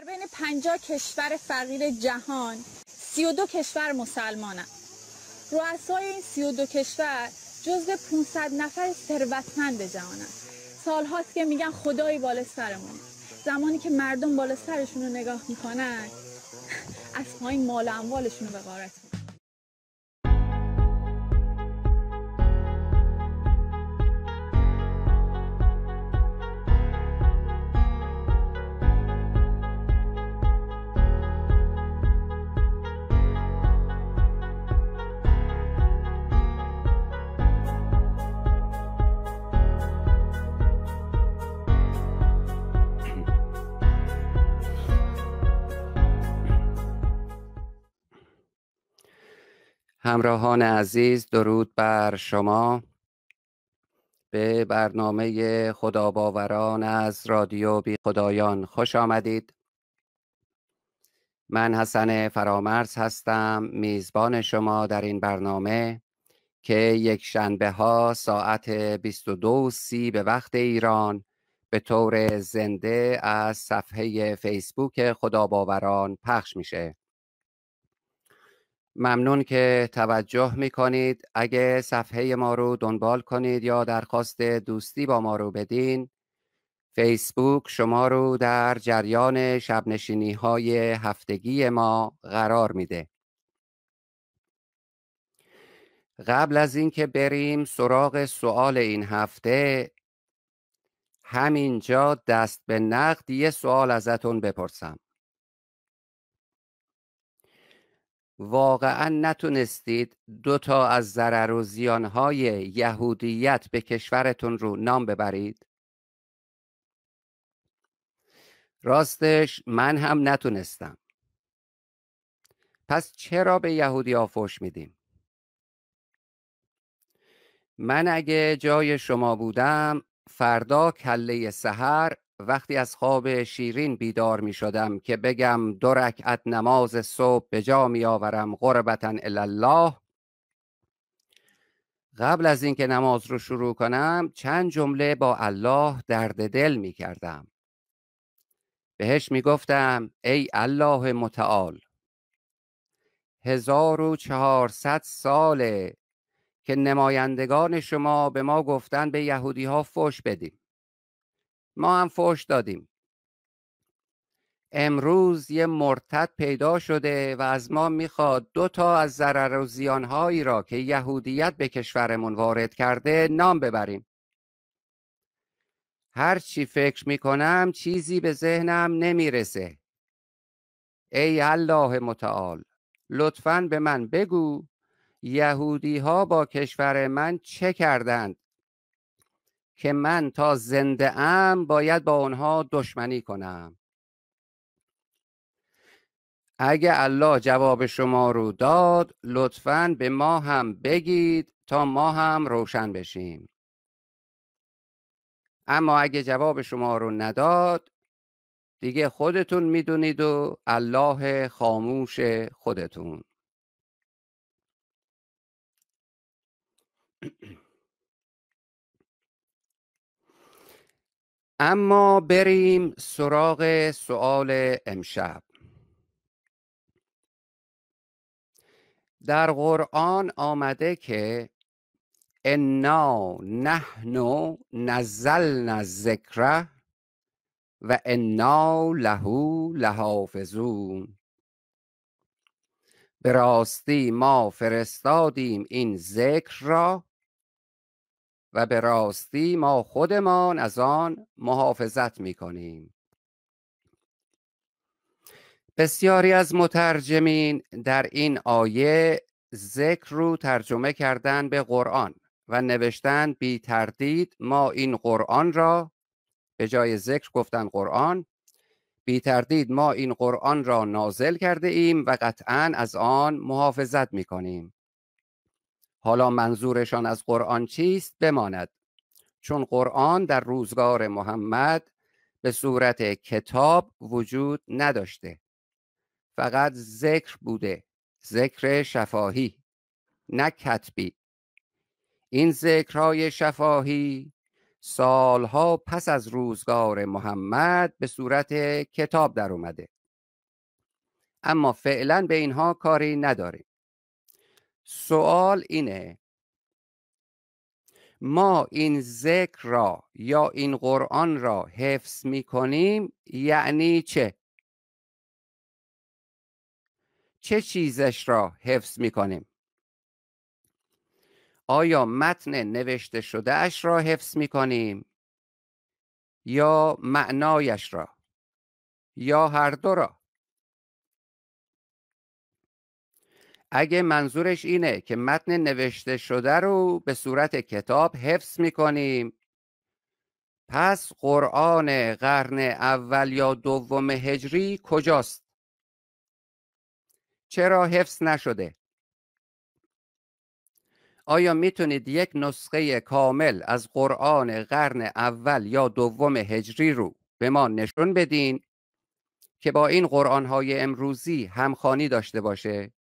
در بین 50 کشور فقیر جهان 32 کشور مسلمانه. رؤسای این 32 کشور جزء 500 نفر ثروتمند جهانن سالهاست که میگن خدایی بالا سرمون زمانی که مردم بالا سرشون رو نگاه میکنن از پایین مال اموالشون رو به غارت همراهان عزیز درود بر شما به برنامه خداباوران از رادیو بی خدایان خوش آمدید من حسن فرامرز هستم میزبان شما در این برنامه که یک شنبه ها ساعت 22:30 به وقت ایران به طور زنده از صفحه فیسبوک خداباوران پخش میشه ممنون که توجه کنید اگه صفحه ما رو دنبال کنید یا درخواست دوستی با ما رو بدین فیسبوک شما رو در جریان شبنشینی های هفتگی ما قرار میده قبل از اینکه بریم سراغ سوال این هفته همینجا دست به نقد یه سوال ازتون بپرسم واقعا نتونستید دو تا از ضرر و زیانهای یهودیت به کشورتون رو نام ببرید راستش من هم نتونستم پس چرا به یهودی ها فوش میدیم من اگه جای شما بودم فردا کله سحر وقتی از خواب شیرین بیدار می شدم که بگم دو رکعت نماز صبح به جا می آورم غربتا الله قبل از اینکه نماز رو شروع کنم چند جمله با الله درد دل می کردم بهش می گفتم ای الله متعال هزار و چهارصد ساله که نمایندگان شما به ما گفتن به یهودی ها فش بدیم ما هم فوش دادیم امروز یه مرتد پیدا شده و از ما میخواد دو تا از ضرر و زیانهایی را که یهودیت به کشورمون وارد کرده نام ببریم هر چی فکر میکنم چیزی به ذهنم نمیرسه ای الله متعال لطفا به من بگو یهودی ها با کشور من چه کردند که من تا زنده ام باید با آنها دشمنی کنم اگه الله جواب شما رو داد لطفا به ما هم بگید تا ما هم روشن بشیم اما اگه جواب شما رو نداد دیگه خودتون میدونید و الله خاموش خودتون اما بریم سراغ سوال امشب در قرآن آمده که انا نحن نزلنا الذکر و انا له لحافظون به راستی ما فرستادیم این ذکر را و به راستی ما خودمان از آن محافظت می کنیم بسیاری از مترجمین در این آیه ذکر رو ترجمه کردن به قرآن و نوشتن بی تردید ما این قرآن را به جای ذکر گفتن قرآن بی تردید ما این قرآن را نازل کرده ایم و قطعا از آن محافظت می کنیم حالا منظورشان از قرآن چیست بماند چون قرآن در روزگار محمد به صورت کتاب وجود نداشته فقط ذکر بوده ذکر شفاهی نه کتبی این ذکرهای شفاهی سالها پس از روزگار محمد به صورت کتاب در اومده اما فعلا به اینها کاری نداریم سوال اینه ما این ذکر را یا این قرآن را حفظ می کنیم یعنی چه؟ چه چیزش را حفظ می کنیم؟ آیا متن نوشته شده اش را حفظ می کنیم؟ یا معنایش را؟ یا هر دو را؟ اگه منظورش اینه که متن نوشته شده رو به صورت کتاب حفظ میکنیم پس قرآن قرن اول یا دوم هجری کجاست؟ چرا حفظ نشده؟ آیا میتونید یک نسخه کامل از قرآن قرن اول یا دوم هجری رو به ما نشون بدین که با این قرآن های امروزی همخانی داشته باشه؟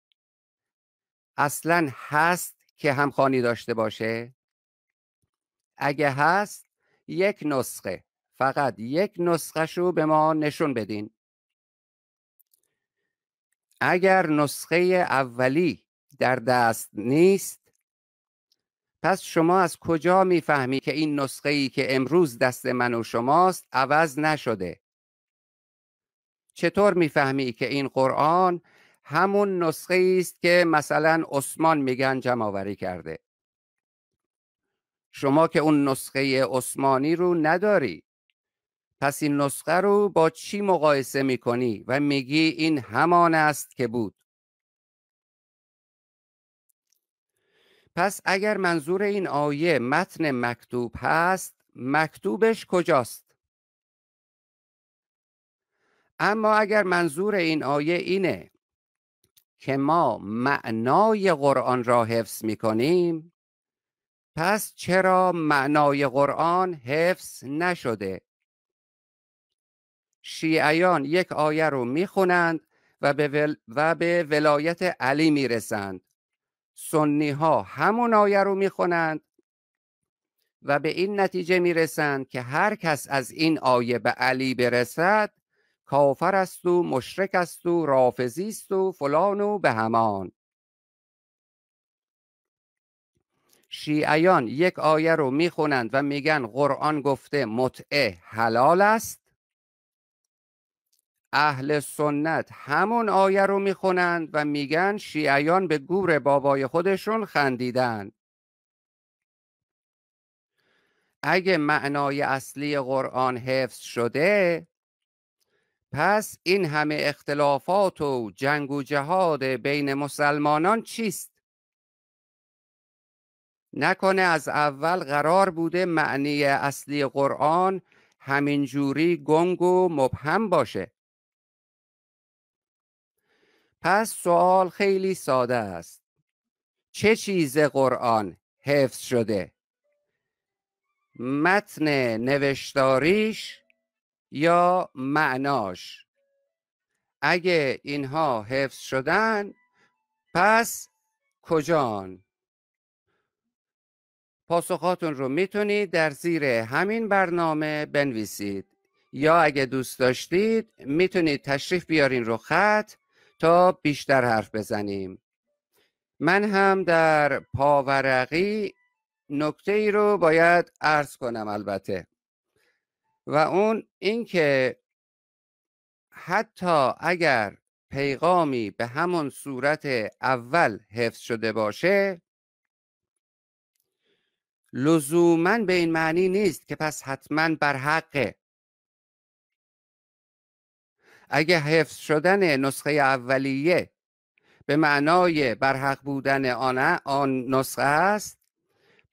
اصلا هست که همخانی داشته باشه اگه هست یک نسخه فقط یک نسخه شو به ما نشون بدین اگر نسخه اولی در دست نیست پس شما از کجا میفهمی که این نسخه ای که امروز دست من و شماست عوض نشده چطور میفهمی که این قرآن همون نسخه است که مثلا عثمان میگن جمع کرده شما که اون نسخه عثمانی رو نداری پس این نسخه رو با چی مقایسه میکنی و میگی این همان است که بود پس اگر منظور این آیه متن مکتوب هست مکتوبش کجاست اما اگر منظور این آیه اینه که ما معنای قرآن را حفظ می کنیم پس چرا معنای قرآن حفظ نشده شیعیان یک آیه رو میخونند و به, ول... و به ولایت علی میرسند سنی ها همون آیه رو میخونند و به این نتیجه میرسند که هر کس از این آیه به علی برسد کافر است و مشرک است و رافضی است و فلان و به همان شیعیان یک آیه رو میخونند و میگن قرآن گفته متعه حلال است اهل سنت همون آیه رو میخونند و میگن شیعیان به گور بابای خودشون خندیدند اگه معنای اصلی قرآن حفظ شده پس این همه اختلافات و جنگ و جهاد بین مسلمانان چیست نکنه از اول قرار بوده معنی اصلی قرآن همینجوری گنگ و مبهم باشه پس سوال خیلی ساده است چه چیز قرآن حفظ شده متن نوشتاریش یا معناش اگه اینها حفظ شدن پس کجان پاسخاتون رو میتونید در زیر همین برنامه بنویسید یا اگه دوست داشتید میتونید تشریف بیارین رو خط تا بیشتر حرف بزنیم من هم در پاورقی نکته ای رو باید عرض کنم البته و اون اینکه حتی اگر پیغامی به همون صورت اول حفظ شده باشه لزوما به این معنی نیست که پس حتما بر حقه اگه حفظ شدن نسخه اولیه به معنای برحق بودن آن, آن نسخه است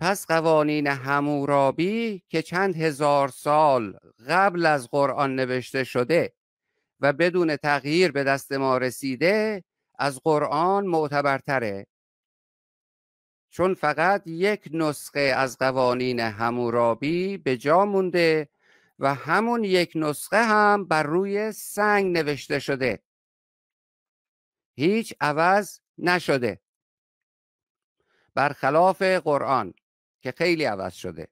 پس قوانین همورابی که چند هزار سال قبل از قرآن نوشته شده و بدون تغییر به دست ما رسیده از قرآن معتبرتره چون فقط یک نسخه از قوانین همورابی به جا مونده و همون یک نسخه هم بر روی سنگ نوشته شده هیچ عوض نشده برخلاف قرآن که خیلی عوض شده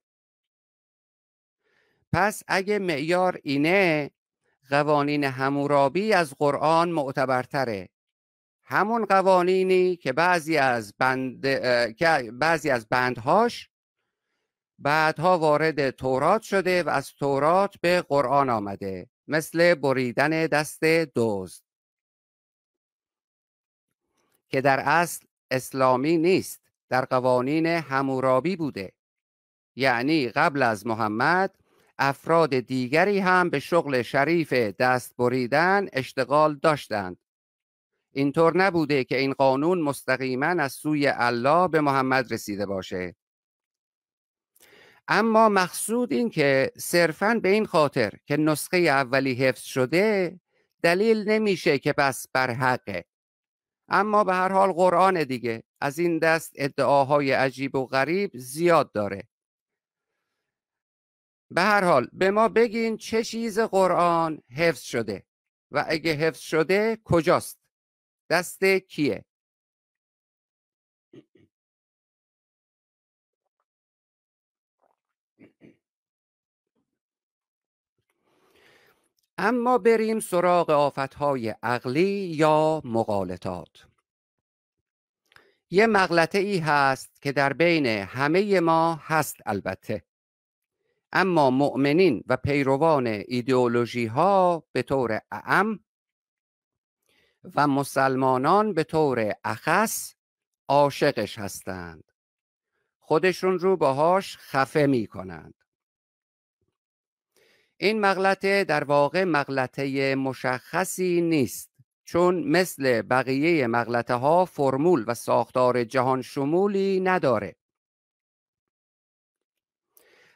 پس اگه معیار اینه قوانین همورابی از قرآن معتبرتره همون قوانینی که بعضی از که بعضی از بندهاش بعدها وارد تورات شده و از تورات به قرآن آمده مثل بریدن دست دوز که در اصل اسلامی نیست در قوانین همورابی بوده یعنی قبل از محمد افراد دیگری هم به شغل شریف دست بریدن اشتغال داشتند اینطور نبوده که این قانون مستقیما از سوی الله به محمد رسیده باشه اما مقصود این که صرفا به این خاطر که نسخه اولی حفظ شده دلیل نمیشه که پس بر حقه اما به هر حال قرآن دیگه از این دست ادعاهای عجیب و غریب زیاد داره به هر حال به ما بگین چه چیز قرآن حفظ شده و اگه حفظ شده کجاست دست کیه اما بریم سراغ آفتهای عقلی یا مقالطات یه مغلطه ای هست که در بین همه ما هست البته اما مؤمنین و پیروان ایدئولوژی ها به طور اعم و مسلمانان به طور اخص عاشقش هستند خودشون رو باهاش خفه می کنند این مغلطه در واقع مغلطه مشخصی نیست چون مثل بقیه مغلطه ها فرمول و ساختار جهان شمولی نداره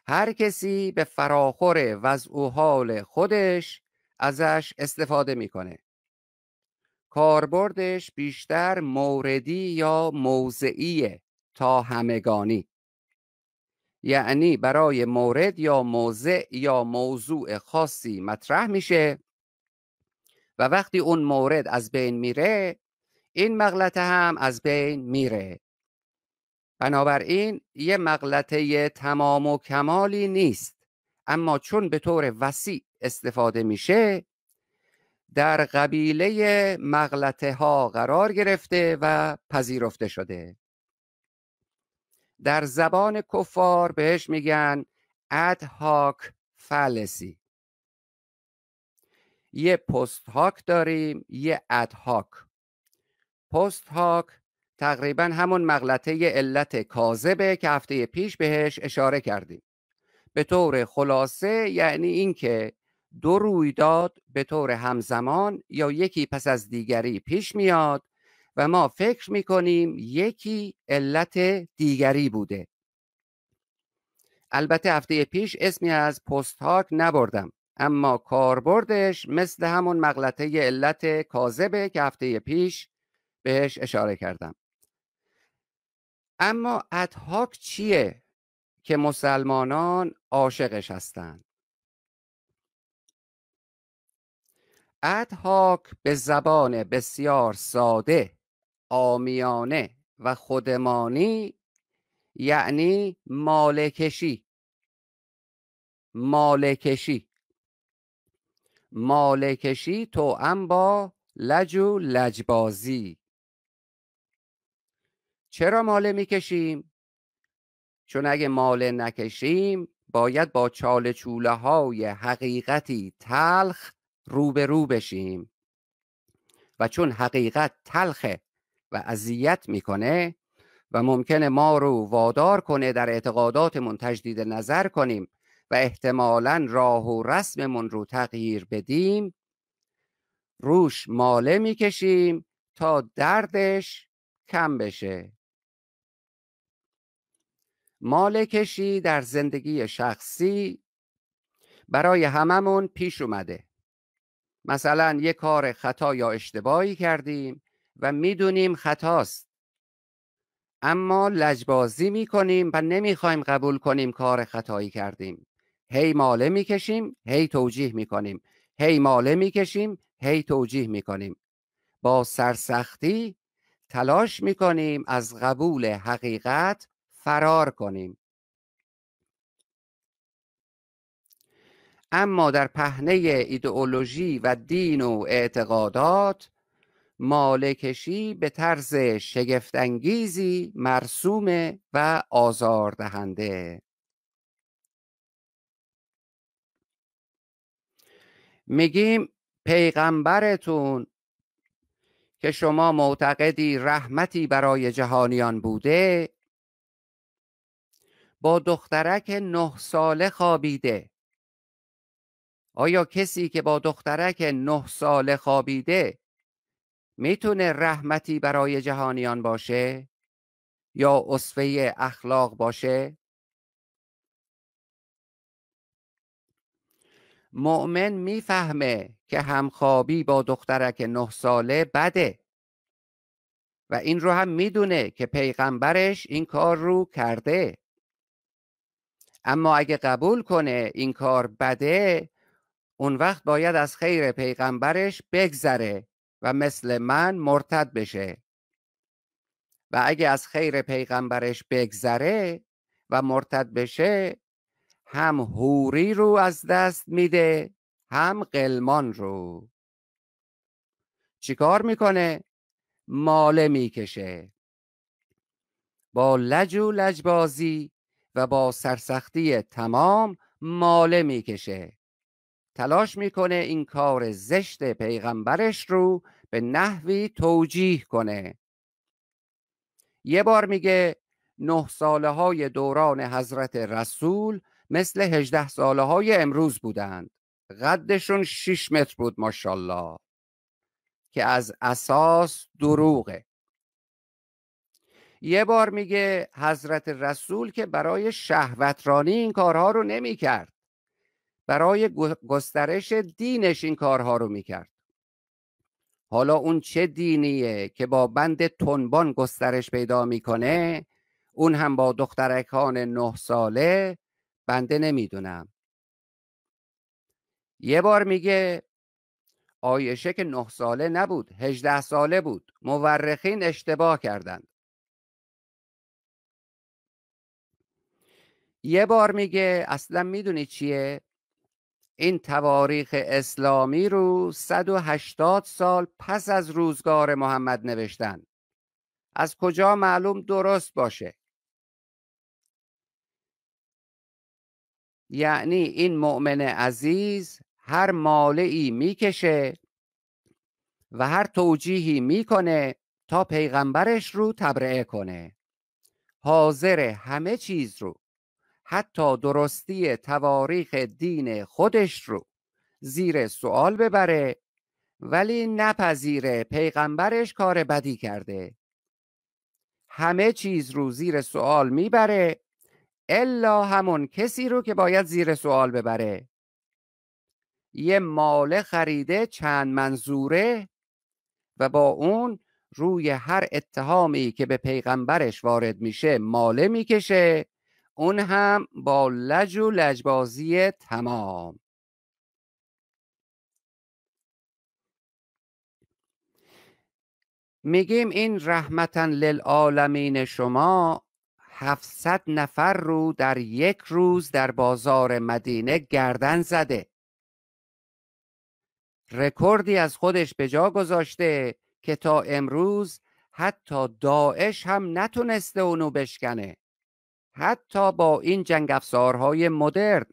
هر کسی به فراخور وضع و حال خودش ازش استفاده میکنه کاربردش بیشتر موردی یا موضعیه تا همگانی یعنی برای مورد یا موضع یا موضوع خاصی مطرح میشه و وقتی اون مورد از بین میره این مغلطه هم از بین میره بنابراین یه مغلطه تمام و کمالی نیست اما چون به طور وسیع استفاده میشه در قبیله مغلطه ها قرار گرفته و پذیرفته شده در زبان کفار بهش میگن هاک فلسی یه پست هاک داریم یه هاک پست هاک تقریبا همون مغلطه علت کاذبه که هفته پیش بهش اشاره کردیم به طور خلاصه یعنی اینکه دو رویداد به طور همزمان یا یکی پس از دیگری پیش میاد و ما فکر میکنیم یکی علت دیگری بوده البته هفته پیش اسمی از پست هاک نبردم اما کاربردش مثل همون مغلطه علت کاذبه که هفته پیش بهش اشاره کردم اما ادهاک چیه که مسلمانان عاشقش هستند ادهاک به زبان بسیار ساده آمیانه و خودمانی یعنی مالکشی مالکشی مالکشی ام با لج و لجبازی چرا ماله میکشیم؟ چون اگه ماله نکشیم باید با چاله چوله های حقیقتی تلخ روبرو بشیم و چون حقیقت تلخه و اذیت میکنه و ممکنه ما رو وادار کنه در اعتقاداتمون تجدید نظر کنیم و احتمالا راه و رسممون رو تغییر بدیم روش ماله میکشیم تا دردش کم بشه ماله کشی در زندگی شخصی برای هممون پیش اومده مثلا یه کار خطا یا اشتباهی کردیم و میدونیم خطاست اما لجبازی میکنیم و نمیخوایم قبول کنیم کار خطایی کردیم هی ماله میکشیم هی توجیه میکنیم هی ماله میکشیم هی توجیه میکنیم با سرسختی تلاش میکنیم از قبول حقیقت فرار کنیم اما در پهنه ایدئولوژی و دین و اعتقادات مالکشی به طرز شگفتانگیزی مرسوم و آزاردهنده میگیم پیغمبرتون که شما معتقدی رحمتی برای جهانیان بوده با دخترک نه ساله خوابیده آیا کسی که با دخترک نه ساله خوابیده میتونه رحمتی برای جهانیان باشه یا اصفه اخلاق باشه مؤمن میفهمه که همخوابی با دخترک نه ساله بده و این رو هم میدونه که پیغمبرش این کار رو کرده اما اگه قبول کنه این کار بده اون وقت باید از خیر پیغمبرش بگذره و مثل من مرتد بشه و اگه از خیر پیغمبرش بگذره و مرتد بشه هم هوری رو از دست میده هم قلمان رو چیکار میکنه ماله میکشه با لج و لجبازی و با سرسختی تمام ماله میکشه تلاش میکنه این کار زشت پیغمبرش رو به نحوی توجیه کنه یه بار میگه نه ساله های دوران حضرت رسول مثل هجده ساله های امروز بودند قدشون شیش متر بود ماشاءالله که از اساس دروغه یه بار میگه حضرت رسول که برای شهوترانی این کارها رو نمیکرد برای گسترش دینش این کارها رو میکرد حالا اون چه دینیه که با بند تنبان گسترش پیدا میکنه اون هم با دخترکان نه ساله بنده نمیدونم یه بار میگه آیشه که نه ساله نبود هجده ساله بود مورخین اشتباه کردند یه بار میگه اصلا میدونی چیه این تواریخ اسلامی رو 180 سال پس از روزگار محمد نوشتن از کجا معلوم درست باشه یعنی این مؤمن عزیز هر مالعی میکشه و هر توجیهی میکنه تا پیغمبرش رو تبرئه کنه حاضر همه چیز رو حتی درستی تواریخ دین خودش رو زیر سوال ببره ولی نپذیره پیغمبرش کار بدی کرده همه چیز رو زیر سوال میبره الا همون کسی رو که باید زیر سوال ببره یه مال خریده چند منظوره و با اون روی هر اتهامی که به پیغمبرش وارد میشه ماله میکشه اون هم با لج و لجبازی تمام میگیم این رحمتا للعالمین شما 700 نفر رو در یک روز در بازار مدینه گردن زده رکوردی از خودش به جا گذاشته که تا امروز حتی داعش هم نتونسته اونو بشکنه حتی با این جنگ افزارهای مدرن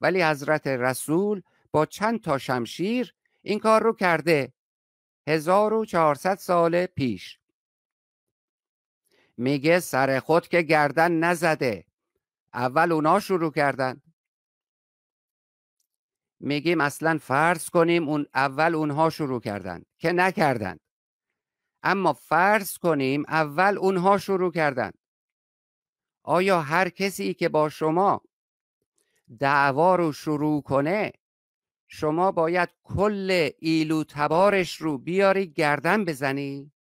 ولی حضرت رسول با چند تا شمشیر این کار رو کرده 1400 سال پیش میگه سر خود که گردن نزده اول اونا شروع کردن میگیم اصلا فرض کنیم اون اول اونها شروع کردن که نکردند اما فرض کنیم اول اونها شروع کردند آیا هر کسی که با شما دعوا رو شروع کنه شما باید کل ایلو تبارش رو بیاری گردن بزنی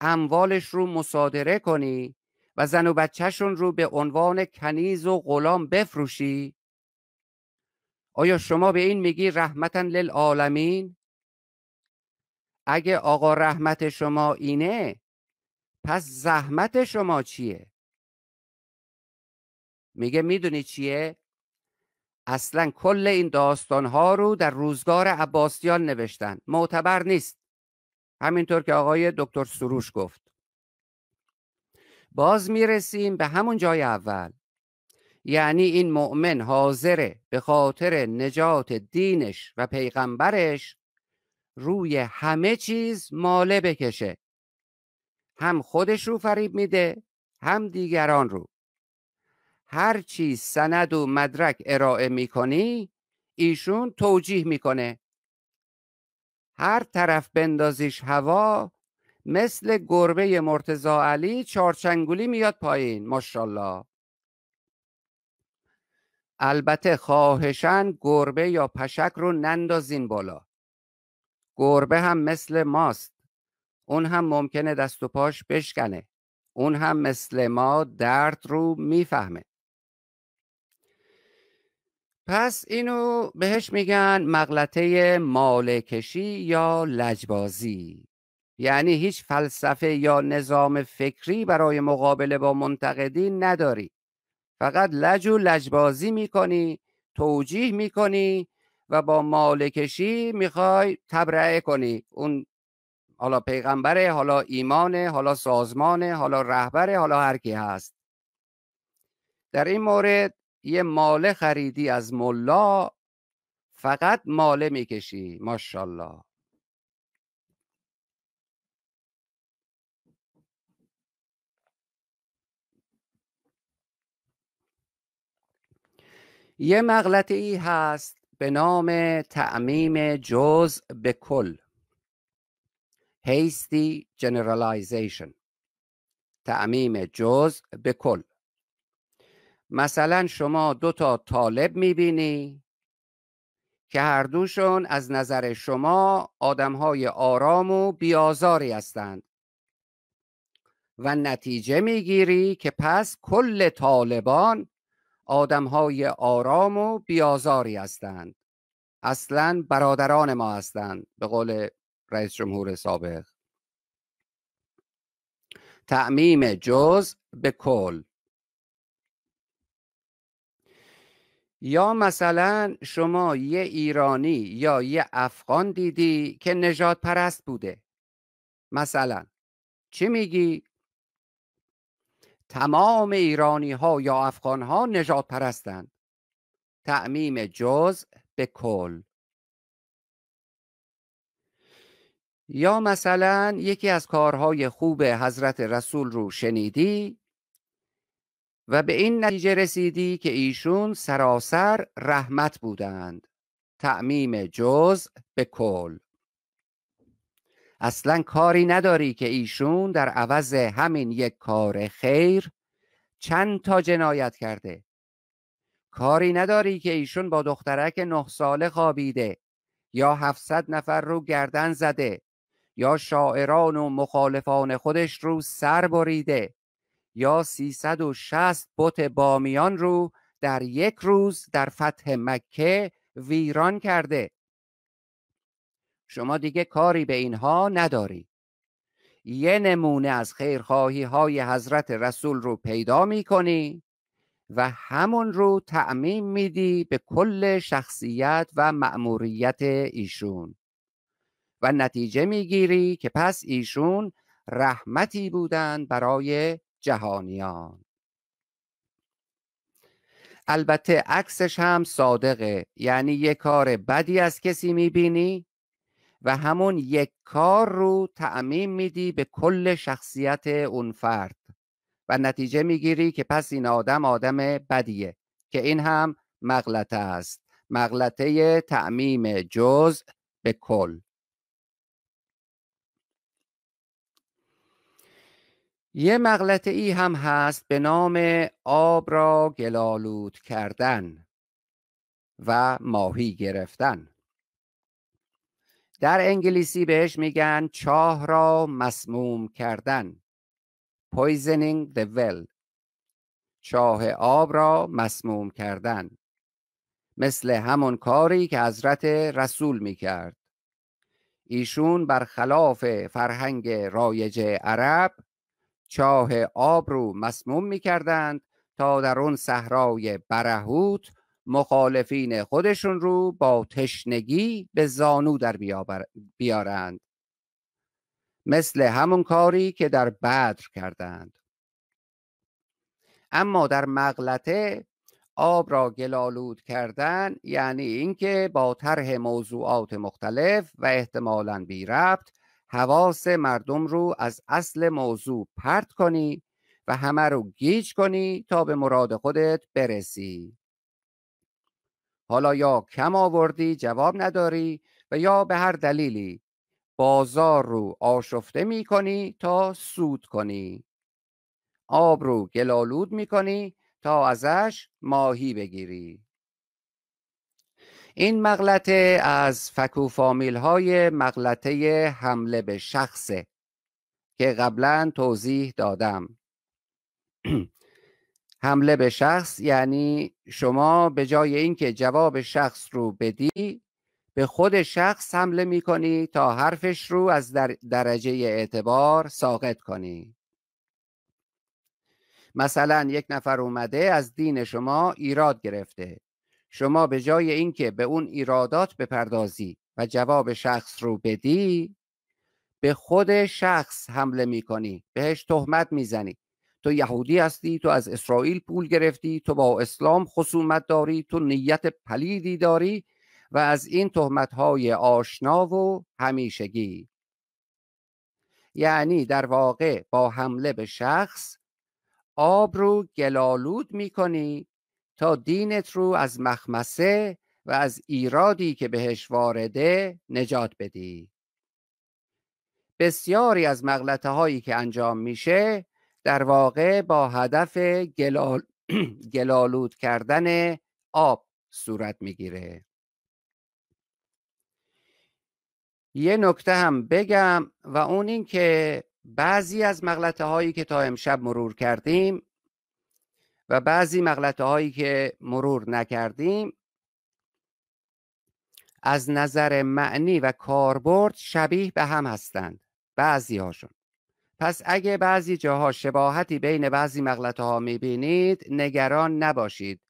اموالش رو مصادره کنی و زن و بچهشون رو به عنوان کنیز و غلام بفروشی آیا شما به این میگی رحمتا للعالمین اگه آقا رحمت شما اینه پس زحمت شما چیه میگه میدونی چیه اصلا کل این داستان ها رو در روزگار عباسیان نوشتن معتبر نیست همینطور که آقای دکتر سروش گفت باز میرسیم به همون جای اول یعنی این مؤمن حاضره به خاطر نجات دینش و پیغمبرش روی همه چیز ماله بکشه هم خودش رو فریب میده هم دیگران رو هر چی سند و مدرک ارائه میکنی ایشون توجیه میکنه هر طرف بندازیش هوا مثل گربه مرتزا علی چارچنگولی میاد پایین ماشاءالله البته خواهشان گربه یا پشک رو نندازین بالا گربه هم مثل ماست اون هم ممکنه دست و پاش بشکنه اون هم مثل ما درد رو میفهمه پس اینو بهش میگن مغلطه مالکشی یا لجبازی یعنی هیچ فلسفه یا نظام فکری برای مقابله با منتقدین نداری فقط لج و لجبازی میکنی توجیه میکنی و با مالکشی میخوای تبرعه کنی اون حالا پیغمبره حالا ایمانه حالا سازمانه حالا رهبره حالا هر کی هست در این مورد یه ماله خریدی از ملا فقط ماله میکشی ماشاءالله یه مغلطه ای هست به نام تعمیم جز به کل هیستی جنرالایزیشن. تعمیم جز به کل مثلا شما دو تا طالب میبینی که هر دوشون از نظر شما های آرام و بیازاری هستند و نتیجه میگیری که پس کل طالبان های آرام و بیازاری هستند اصلا برادران ما هستند به قول رئیس جمهور سابق تعمیم جز به کل یا مثلا شما یه ایرانی یا یه افغان دیدی که نجات پرست بوده مثلا چی میگی؟ تمام ایرانی ها یا افغان ها نجات پرستند تعمیم جز به کل یا مثلا یکی از کارهای خوب حضرت رسول رو شنیدی و به این نتیجه رسیدی که ایشون سراسر رحمت بودند تعمیم جز به کل اصلا کاری نداری که ایشون در عوض همین یک کار خیر چند تا جنایت کرده کاری نداری که ایشون با دخترک نه ساله خوابیده یا هفتصد نفر رو گردن زده یا شاعران و مخالفان خودش رو سر بریده یا 360 بت بامیان رو در یک روز در فتح مکه ویران کرده شما دیگه کاری به اینها نداری یه نمونه از خیرخواهی های حضرت رسول رو پیدا می کنی و همون رو تعمیم میدی به کل شخصیت و مأموریت ایشون و نتیجه میگیری که پس ایشون رحمتی بودند برای جهانیان البته عکسش هم صادقه یعنی یک کار بدی از کسی میبینی و همون یک کار رو تعمیم میدی به کل شخصیت اون فرد و نتیجه میگیری که پس این آدم آدم بدیه که این هم مغلطه است مغلطه تعمیم جز به کل یه مغلط ای هم هست به نام آب را گلالود کردن و ماهی گرفتن در انگلیسی بهش میگن چاه را مسموم کردن poisoning the well چاه آب را مسموم کردن مثل همون کاری که حضرت رسول میکرد ایشون برخلاف فرهنگ رایج عرب چاه آب رو مسموم می کردند تا در اون صحرای برهوت مخالفین خودشون رو با تشنگی به زانو در بیارند مثل همون کاری که در بدر کردند اما در مغلطه آب را گلالود کردن یعنی اینکه با طرح موضوعات مختلف و احتمالاً بی ربط حواس مردم رو از اصل موضوع پرت کنی و همه رو گیج کنی تا به مراد خودت برسی حالا یا کم آوردی جواب نداری و یا به هر دلیلی بازار رو آشفته می کنی تا سود کنی آب رو گلالود می کنی تا ازش ماهی بگیری این مغلطه از فکوفامیل های مغلطه حمله به شخصه که قبلا توضیح دادم حمله به شخص یعنی شما به جای اینکه جواب شخص رو بدی به خود شخص حمله می کنی تا حرفش رو از درجه اعتبار ساقط کنی مثلا یک نفر اومده از دین شما ایراد گرفته شما به جای اینکه به اون ایرادات بپردازی و جواب شخص رو بدی به خود شخص حمله میکنی بهش تهمت میزنی تو یهودی هستی تو از اسرائیل پول گرفتی تو با اسلام خصومت داری تو نیت پلیدی داری و از این تهمت های آشنا و همیشگی یعنی در واقع با حمله به شخص آب رو گلالود میکنی تا دینت رو از مخمسه و از ایرادی که بهش وارده نجات بدی بسیاری از مغلطه هایی که انجام میشه در واقع با هدف گلال... گلالود کردن آب صورت میگیره یه نکته هم بگم و اون این که بعضی از مغلطه هایی که تا امشب مرور کردیم و بعضی مغلطه هایی که مرور نکردیم از نظر معنی و کاربرد شبیه به هم هستند بعضی هاشون پس اگه بعضی جاها شباهتی بین بعضی مغلطه ها میبینید نگران نباشید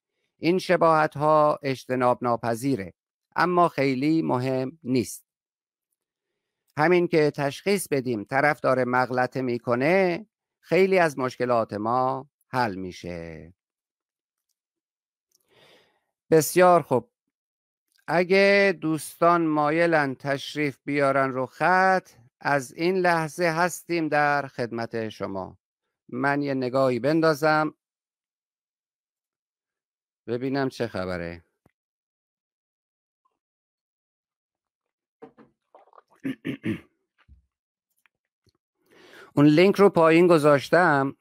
این شباهت ها اجتناب ناپذیره اما خیلی مهم نیست همین که تشخیص بدیم طرف داره مغلطه میکنه خیلی از مشکلات ما حل میشه بسیار خوب اگه دوستان مایلن تشریف بیارن رو خط از این لحظه هستیم در خدمت شما من یه نگاهی بندازم ببینم چه خبره اون لینک رو پایین گذاشتم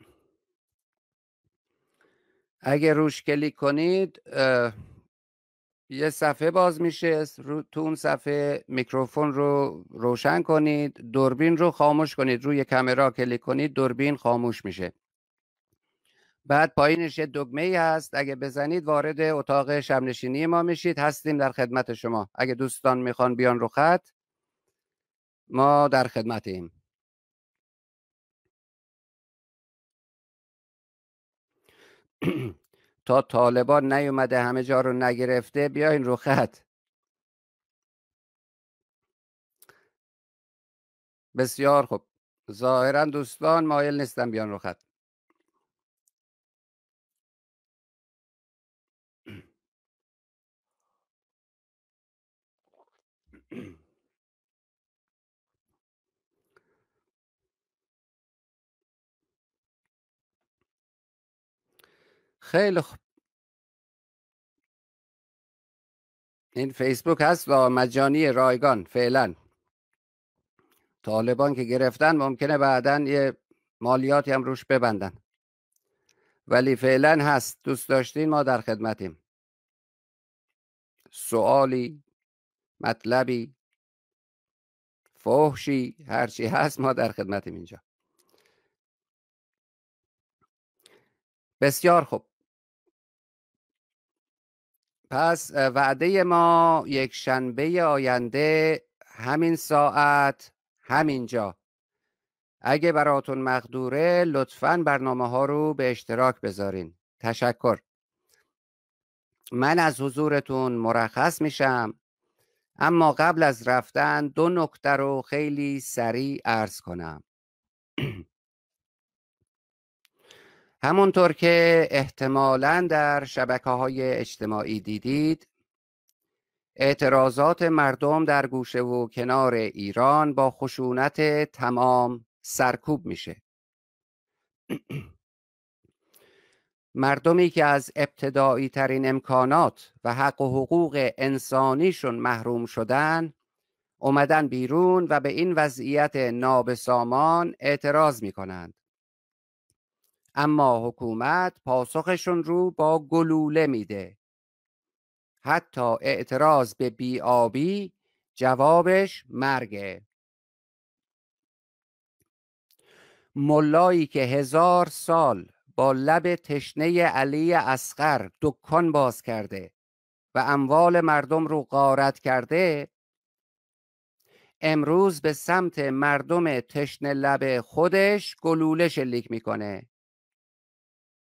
اگه روش کلیک کنید یه صفحه باز میشه تو اون صفحه میکروفون رو روشن کنید دوربین رو خاموش کنید روی کامرا کلیک کنید دوربین خاموش میشه بعد پایینش یه دگمه ای هست اگه بزنید وارد اتاق شبنشینی ما میشید هستیم در خدمت شما اگه دوستان میخوان بیان رو خط ما در خدمتیم تا طالبان نیومده همه جا رو نگرفته بیاین رو خط بسیار خوب ظاهرا دوستان مایل نیستن بیان رو خط خیلی خوب این فیسبوک هست و مجانی رایگان فعلا طالبان که گرفتن ممکنه بعدا یه مالیاتی هم روش ببندن ولی فعلا هست دوست داشتین ما در خدمتیم سوالی مطلبی فحشی هرچی هست ما در خدمتیم اینجا بسیار خوب پس وعده ما یک شنبه آینده همین ساعت همینجا اگه براتون مقدوره لطفا برنامه ها رو به اشتراک بذارین تشکر من از حضورتون مرخص میشم اما قبل از رفتن دو نکته رو خیلی سریع عرض کنم همونطور که احتمالا در شبکه های اجتماعی دیدید اعتراضات مردم در گوشه و کنار ایران با خشونت تمام سرکوب میشه مردمی که از ابتدایی ترین امکانات و حق و حقوق انسانیشون محروم شدن اومدن بیرون و به این وضعیت نابسامان اعتراض میکنند. اما حکومت پاسخشون رو با گلوله میده حتی اعتراض به آبی جوابش مرگه ملایی که هزار سال با لب تشنه علی اصغر دکان باز کرده و اموال مردم رو غارت کرده امروز به سمت مردم تشنه لب خودش گلوله شلیک میکنه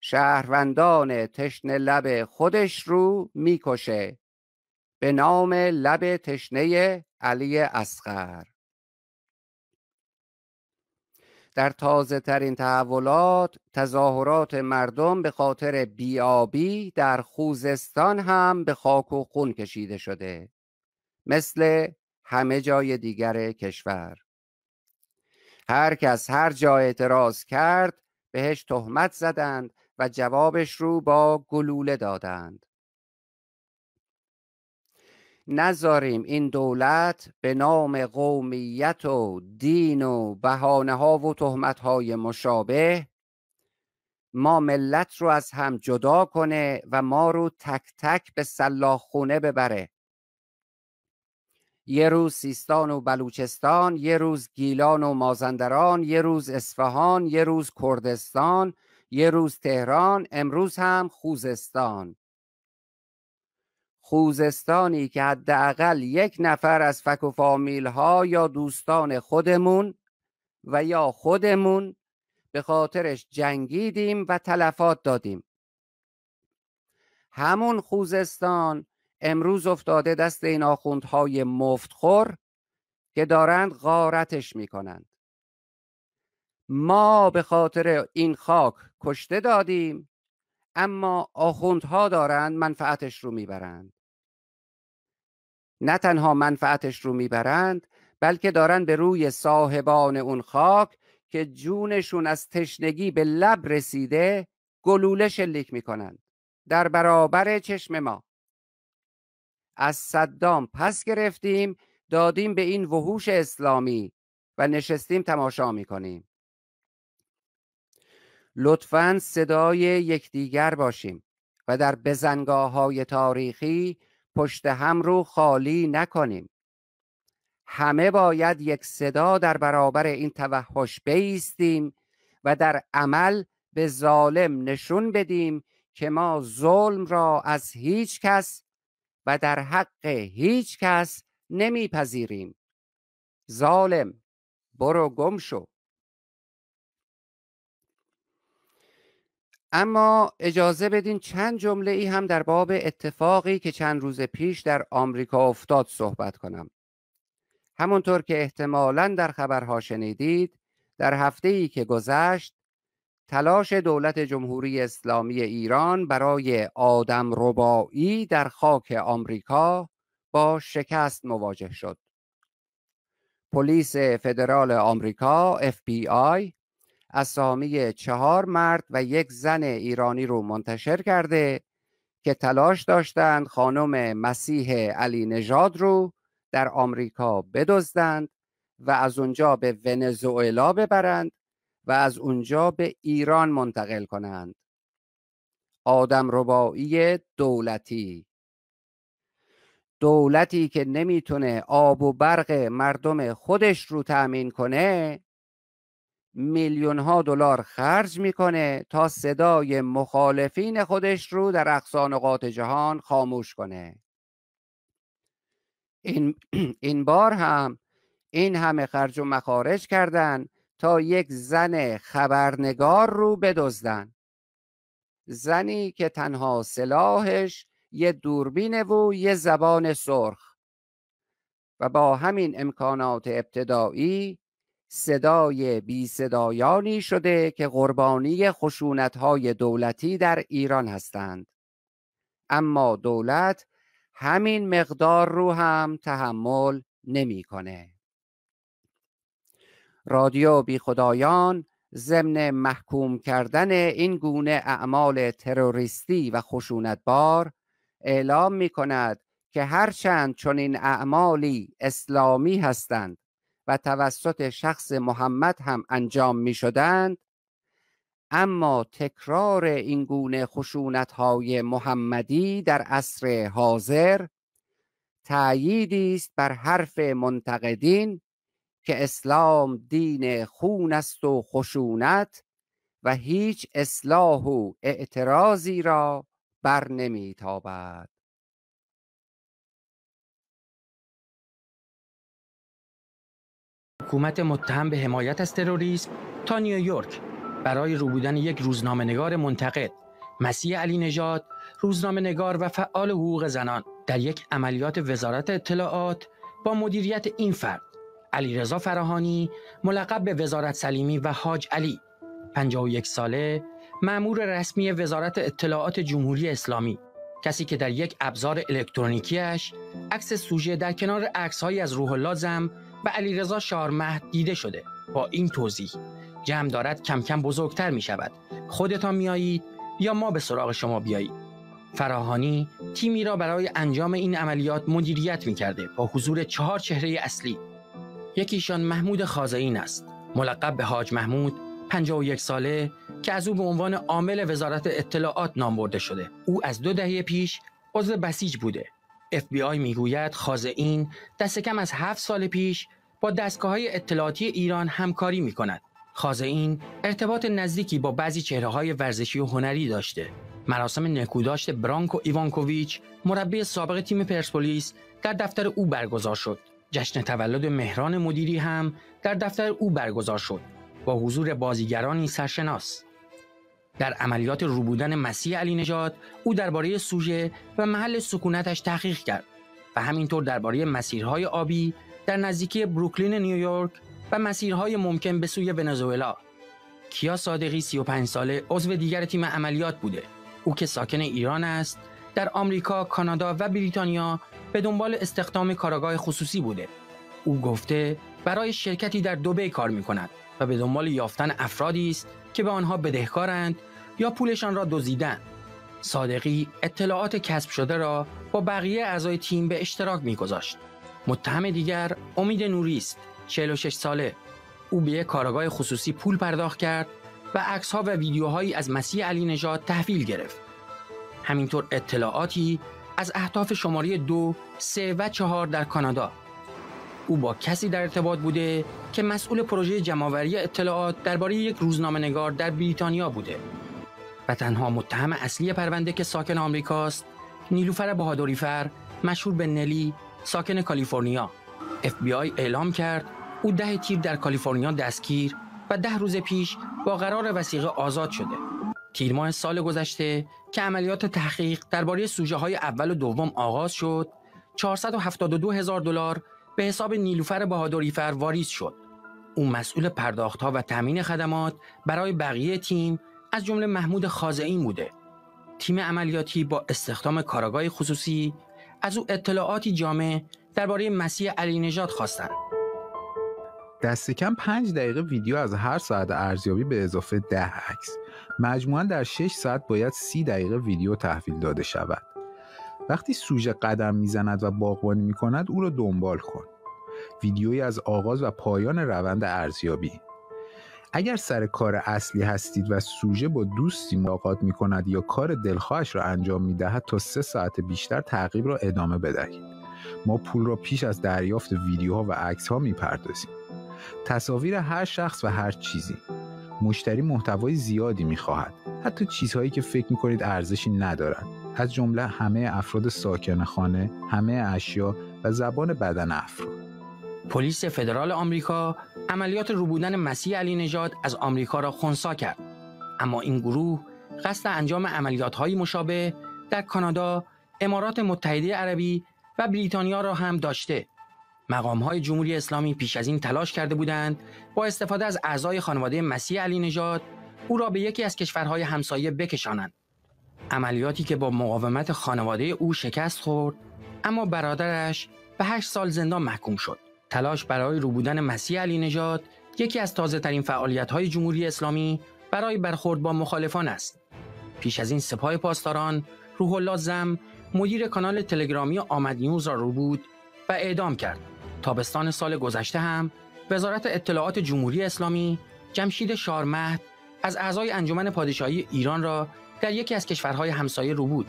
شهروندان تشن لب خودش رو میکشه به نام لب تشنه علی اصغر در تازه ترین تحولات تظاهرات مردم به خاطر بیابی در خوزستان هم به خاک و خون کشیده شده مثل همه جای دیگر کشور هر کس هر جا اعتراض کرد بهش تهمت زدند و جوابش رو با گلوله دادند نذاریم این دولت به نام قومیت و دین و بهانه ها و تهمت های مشابه ما ملت رو از هم جدا کنه و ما رو تک تک به سلاخونه ببره یه روز سیستان و بلوچستان یه روز گیلان و مازندران یه روز اصفهان یه روز کردستان یه روز تهران امروز هم خوزستان خوزستانی که حداقل یک نفر از فک و فامیل ها یا دوستان خودمون و یا خودمون به خاطرش جنگیدیم و تلفات دادیم همون خوزستان امروز افتاده دست این آخوندهای مفتخور که دارند غارتش میکنند ما به خاطر این خاک کشته دادیم اما آخوندها دارند منفعتش رو میبرند نه تنها منفعتش رو میبرند بلکه دارن به روی صاحبان اون خاک که جونشون از تشنگی به لب رسیده گلوله شلیک میکنند در برابر چشم ما از صدام پس گرفتیم دادیم به این وحوش اسلامی و نشستیم تماشا میکنیم لطفا صدای یکدیگر باشیم و در بزنگاه های تاریخی پشت هم رو خالی نکنیم همه باید یک صدا در برابر این توحش بیستیم و در عمل به ظالم نشون بدیم که ما ظلم را از هیچ کس و در حق هیچ کس نمیپذیریم ظالم برو گم شو اما اجازه بدین چند جمله ای هم در باب اتفاقی که چند روز پیش در آمریکا افتاد صحبت کنم. همونطور که احتمالا در خبرها شنیدید در هفته ای که گذشت تلاش دولت جمهوری اسلامی ایران برای آدم ربایی در خاک آمریکا با شکست مواجه شد. پلیس فدرال آمریکا FBI اسامی چهار مرد و یک زن ایرانی رو منتشر کرده که تلاش داشتند خانم مسیح علی نژاد رو در آمریکا بدزدند و از اونجا به ونزوئلا ببرند و از اونجا به ایران منتقل کنند آدم ربایی دولتی دولتی که نمیتونه آب و برق مردم خودش رو تأمین کنه میلیون ها دلار خرج میکنه تا صدای مخالفین خودش رو در اقصا نقاط جهان خاموش کنه این،, این بار هم این همه خرج و مخارج کردن تا یک زن خبرنگار رو بدزدن زنی که تنها سلاحش یه دوربین و یه زبان سرخ و با همین امکانات ابتدایی صدای بی صدایانی شده که قربانی خشونتهای دولتی در ایران هستند اما دولت همین مقدار رو هم تحمل نمیکنه. رادیو بی خدایان ضمن محکوم کردن این گونه اعمال تروریستی و خشونتبار اعلام می کند که هرچند چنین اعمالی اسلامی هستند و توسط شخص محمد هم انجام می شدند اما تکرار این گونه خشونت های محمدی در عصر حاضر تأییدی است بر حرف منتقدین که اسلام دین خون است و خشونت و هیچ اصلاح و اعتراضی را بر نمیتابد حکومت متهم به حمایت از تروریسم تا نیویورک برای بودن یک نگار منتقد مسیح علی نژاد نگار و فعال حقوق زنان در یک عملیات وزارت اطلاعات با مدیریت این فرد علیرضا فراهانی ملقب به وزارت سلیمی و حاج علی 51 ساله مأمور رسمی وزارت اطلاعات جمهوری اسلامی کسی که در یک ابزار الکترونیکیش عکس سوژه در کنار عکسهایی از روح الله زم به علیرضا شارمهد دیده شده با این توضیح جمع دارد کم کم بزرگتر می شود خودتان آیید یا ما به سراغ شما بیایید فراهانی تیمی را برای انجام این عملیات مدیریت می کرده با حضور چهار چهره اصلی یکیشان محمود خازعین است ملقب به حاج محمود 51 ساله که از او به عنوان عامل وزارت اطلاعات نام برده شده او از دو دهه پیش عضو بسیج بوده FBI میگوید خازئین دست کم از هفت سال پیش با دستگاه های اطلاعاتی ایران همکاری می کند. خازئین ارتباط نزدیکی با بعضی چهره های ورزشی و هنری داشته. مراسم نکوداشت برانکو ایوانکوویچ مربی سابق تیم پرسپولیس در دفتر او برگزار شد. جشن تولد مهران مدیری هم در دفتر او برگزار شد با حضور بازیگرانی سرشناس. در عملیات روبودن مسیح علی نجات او درباره سوژه و محل سکونتش تحقیق کرد و همینطور درباره مسیرهای آبی در نزدیکی بروکلین نیویورک و مسیرهای ممکن به سوی ونزوئلا کیا صادقی 35 ساله عضو دیگر تیم عملیات بوده او که ساکن ایران است در آمریکا، کانادا و بریتانیا به دنبال استخدام کاراگاه خصوصی بوده او گفته برای شرکتی در دوبه کار می کند و به دنبال یافتن افرادی است که به آنها بدهکارند یا پولشان را دزدیدند. صادقی اطلاعات کسب شده را با بقیه اعضای تیم به اشتراک میگذاشت. متهم دیگر امید نوری است 46 ساله او به کارگاه خصوصی پول پرداخت کرد و ها و ویدیوهایی از مسیح علی نژاد تحویل گرفت همینطور اطلاعاتی از اهداف شماره دو، سه و چهار در کانادا او با کسی در ارتباط بوده که مسئول پروژه جمعآوری اطلاعات درباره یک نگار در بریتانیا بوده و تنها متهم اصلی پرونده که ساکن آمریکاست نیلوفر بهادریفر مشهور به نلی ساکن کالیفرنیا اف بی آی اعلام کرد او ده تیر در کالیفرنیا دستگیر و ده روز پیش با قرار وسیقه آزاد شده تیر ماه سال گذشته که عملیات تحقیق درباره سوژه اول و دوم آغاز شد 472 هزار دلار به حساب نیلوفر بهادریفر واریز شد او مسئول پرداخت ها و تامین خدمات برای بقیه تیم از جمله محمود خازعین بوده تیم عملیاتی با استخدام کاراگاه خصوصی از او اطلاعاتی جامع درباره مسیح علی نجات خواستند دست کم 5 دقیقه ویدیو از هر ساعت ارزیابی به اضافه ده عکس مجموعا در 6 ساعت باید سی دقیقه ویدیو تحویل داده شود وقتی سوژه قدم میزند و باغبانی میکند او را دنبال کن ویدیویی از آغاز و پایان روند ارزیابی اگر سر کار اصلی هستید و سوژه با دوستی ملاقات می کند یا کار دلخواهش را انجام می دهد تا سه ساعت بیشتر تعقیب را ادامه بدهید ما پول را پیش از دریافت ویدیوها و عکس ها می پردازیم تصاویر هر شخص و هر چیزی مشتری محتوای زیادی می خواهد حتی چیزهایی که فکر می ارزشی ندارد از جمله همه افراد ساکن خانه، همه اشیا و زبان بدن افراد. پلیس فدرال آمریکا عملیات روبودن مسیح علی نژاد از آمریکا را خونسا کرد. اما این گروه قصد انجام عملیات های مشابه در کانادا، امارات متحده عربی و بریتانیا را هم داشته. مقام های جمهوری اسلامی پیش از این تلاش کرده بودند با استفاده از اعضای خانواده مسیح علی نژاد او را به یکی از کشورهای همسایه بکشانند. عملیاتی که با مقاومت خانواده او شکست خورد اما برادرش به هشت سال زندان محکوم شد تلاش برای روبودن مسیح علی نجات یکی از تازه ترین فعالیت های جمهوری اسلامی برای برخورد با مخالفان است پیش از این سپاه پاسداران روح الله زم مدیر کانال تلگرامی آمد نیوز را روبود و اعدام کرد تابستان سال گذشته هم وزارت اطلاعات جمهوری اسلامی جمشید شارمهد از اعضای انجمن پادشاهی ایران را در یکی از کشورهای همسایه رو بود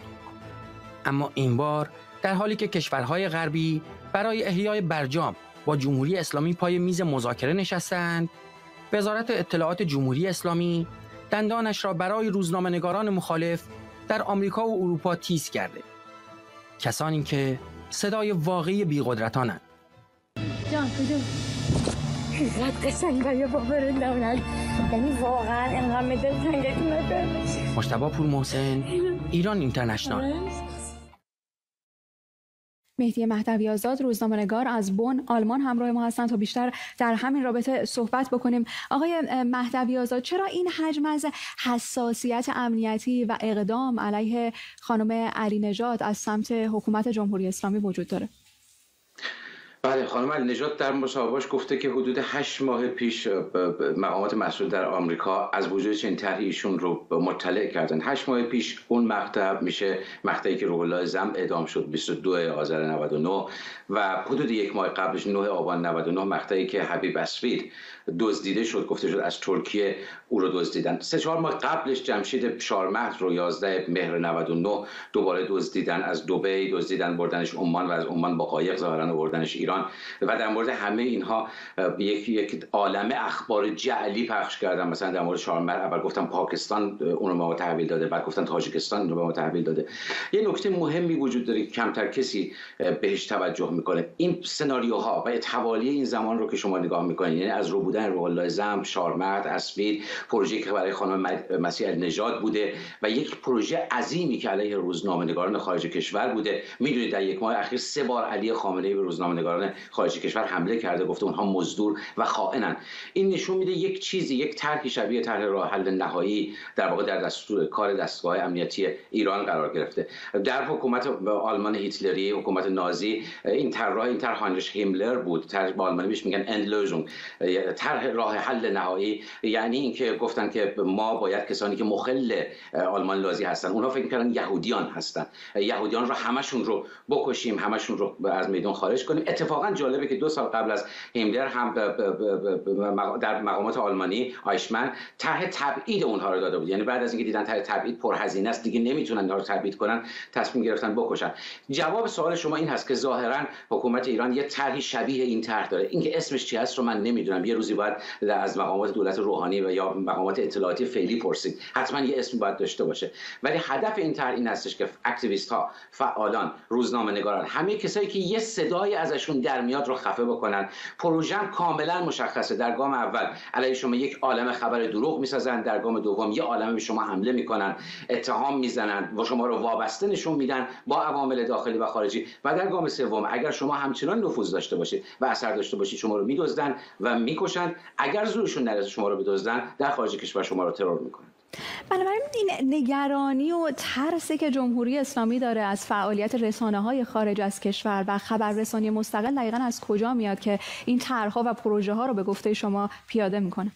اما این بار در حالی که کشورهای غربی برای احیای برجام با جمهوری اسلامی پای میز مذاکره نشستند وزارت اطلاعات جمهوری اسلامی دندانش را برای روزنامهنگاران مخالف در آمریکا و اروپا تیز کرده کسانی که صدای واقعی بیقدرتانند جان اینقدر قشنگ یعنی واقعا پور محسن ایران اینترنشنال مهدی مهدوی آزاد روزنامه‌نگار از بن آلمان همراه ما هستند تا بیشتر در همین رابطه صحبت بکنیم آقای مهدوی آزاد چرا این حجم از حساسیت امنیتی و اقدام علیه خانم علی از سمت حکومت جمهوری اسلامی وجود داره بله خانم علی نجات در مصاحبهش گفته که حدود هشت ماه پیش مقامات مسئول در آمریکا از وجود چنین طرحی ایشون رو مطلع کردن هشت ماه پیش اون مقطع میشه مقطعی که روح الله زم اعدام شد 22 آذر 99 و حدود یک ماه قبلش 9 آبان 99 مقطعی که حبیب اسفید دزدیده شد گفته شد از ترکیه او رو دزدیدن سه چهار ماه قبلش جمشید شارمهر رو 11 مهر 99 دوباره دزدیدن از دبی دزدیدن بردنش عمان و از عمان با قایق ظاهرا بردنش ایران و در مورد همه اینها یک یک عالم اخبار جعلی پخش کردن مثلا در مورد شارمهر اول گفتن پاکستان اون رو ما تحویل داده بعد گفتن تاجیکستان رو به ما تحویل داده یه نکته مهمی وجود داره کمتر کسی بهش توجه میکنه این سناریوها و توالی این زمان رو که شما نگاه میکنید یعنی از رو بودن روح الله زم شارمت اسفیر پروژه که برای خانم مسیح نجات بوده و یک پروژه عظیمی که علیه نگاران خارج کشور بوده میدونید در یک ماه اخیر سه بار علی ای به نگاران خارج کشور حمله کرده گفته اونها مزدور و خائنن این نشون میده یک چیزی یک طرحی شبیه طرح راه حل نهایی در واقع در دستور کار دستگاه امنیتی ایران قرار گرفته در حکومت آلمان هیتلری حکومت نازی این طراح این طرح هانریش هیملر بود طرح به آلمانی بهش میگن اندلوزون طرح راه حل نهایی یعنی اینکه گفتن که ما باید کسانی که مخل آلمان لازی هستن اونها فکر کردن یهودیان هستن یهودیان رو همشون رو بکشیم همشون رو از میدان خارج کنیم اتفاقا جالبه که دو سال قبل از هیملر هم در مقامات آلمانی آیشمن طرح تبعید اونها رو داده بود یعنی بعد از اینکه دیدن طرح تبعید پرهزینه است دیگه نمیتونن اینا تبعید کنن تصمیم گرفتن بکشن جواب سوال شما این هست که ظاهرا حکومت ایران یه طرحی شبیه این طرح داره اینکه اسمش چی هست رو من نمیدونم یه روزی باید از مقامات دولت روحانی و یا مقامات اطلاعاتی فعلی پرسید حتما یه اسم باید داشته باشه ولی هدف این طرح این هستش که اکتیویست ها فعالان روزنامه نگاران همه کسایی که یه صدای ازشون در میاد رو خفه بکنن پروژه کاملا مشخصه در گام اول علیه شما یک عالم خبر دروغ میسازن در گام دوم یه عالم به شما حمله میکنن اتهام میزنن و شما رو وابسته نشون میدن با عوامل داخلی و خارجی و در گام سوم اگر شما همچنان نفوذ داشته باشید و اثر داشته باشید شما رو میدزدن و میکشند اگر زورشون نرسه شما رو بدزدن در خارج کشور شما رو ترور میکنند بنابراین این نگرانی و ترسی که جمهوری اسلامی داره از فعالیت رسانه های خارج از کشور و خبررسانی مستقل دقیقا از کجا میاد که این طرحها و پروژه ها رو به گفته شما پیاده میکنه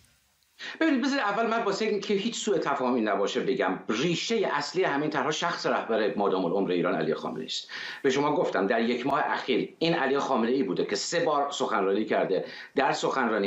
ببینید بذارید اول من واسه اینکه هیچ سوء تفاهمی نباشه بگم ریشه اصلی همین طرح شخص رهبر مادام العمر ایران علی خامنه است به شما گفتم در یک ماه اخیر این علی خامنه ای بوده که سه بار سخنرانی کرده در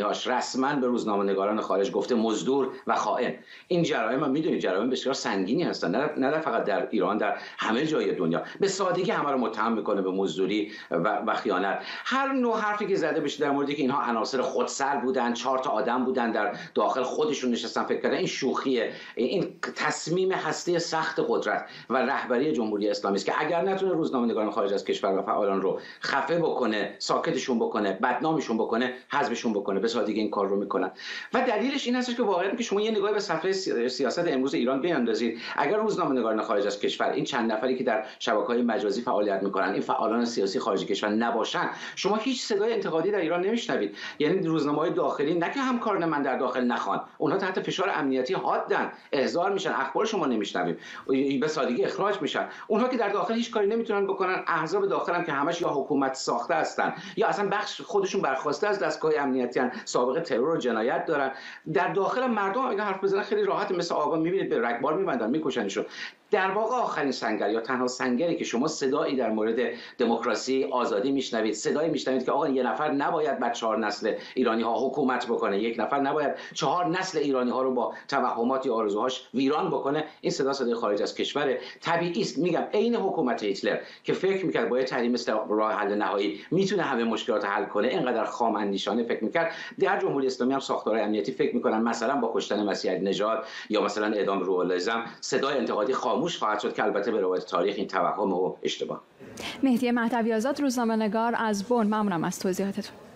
هاش رسما به روزنامه نگاران خارج گفته مزدور و خائن این جرایم هم میدونید جرایم بسیار سنگینی هستن نه فقط در ایران در همه جای دنیا به سادگی همه رو متهم میکنه به مزدوری و خیانت هر نوع حرفی که زده بشه در مورد که اینها عناصر خودسر بودن چهار تا آدم بودن در داخل خودشون نشستن فکر کردن این شوخیه این تصمیم هسته سخت قدرت و رهبری جمهوری اسلامی است که اگر نتونه نگاران خارج از کشور و فعالان رو خفه بکنه ساکتشون بکنه بدنامشون بکنه حذفشون بکنه به سادگی این کار رو میکنن و دلیلش این هستش که واقعا که شما یه نگاه به صفحه سیاست امروز ایران بیاندازید اگر نگاران خارج از کشور این چند نفری که در شبکه‌های مجازی فعالیت میکنن این فعالان سیاسی خارج کشور نباشن شما هیچ صدای انتقادی در ایران نمیشنوید یعنی روزنامه‌های داخلی نه که همکاران من در داخل نخوا میخوان اونها تحت فشار امنیتی حادن احضار میشن اخبار شما نمیشنویم به سادگی اخراج میشن اونها که در داخل هیچ کاری نمیتونن بکنن احزاب داخل هم که همش یا حکومت ساخته هستن یا اصلا بخش خودشون برخواسته از دستگاه امنیتی هن. سابقه ترور و جنایت دارن در داخل مردم اگه حرف بزنن خیلی راحت مثل آقا میبینید به رگبار میبندن میکشنشون در واقع آخرین سنگر یا تنها سنگری که شما صدایی در مورد دموکراسی آزادی میشنوید صدایی میشنوید که آقا یه نفر نباید بعد چهار نسل ایرانی ها حکومت بکنه یک نفر نباید چهار نسل ایرانی ها رو با توهمات آرزوهاش ویران بکنه این صدا صدای خارج از کشور طبیعی است میگم عین حکومت هیتلر که فکر میکرد با تحریم است راه حل نهایی میتونه همه مشکلات حل کنه اینقدر خام اندیشانه فکر میکرد در جمهوری اسلامی هم ساختار امنیتی فکر میکنن مثلا با کشتن مسیح نژاد یا مثلا اعدام روحالیزم صدای انتقادی خام فراموش خواهد شد که البته به روایت تاریخ این توهم و اشتباه مهدی مهدوی آزاد روزنامه‌نگار از بن ممنونم از توضیحاتتون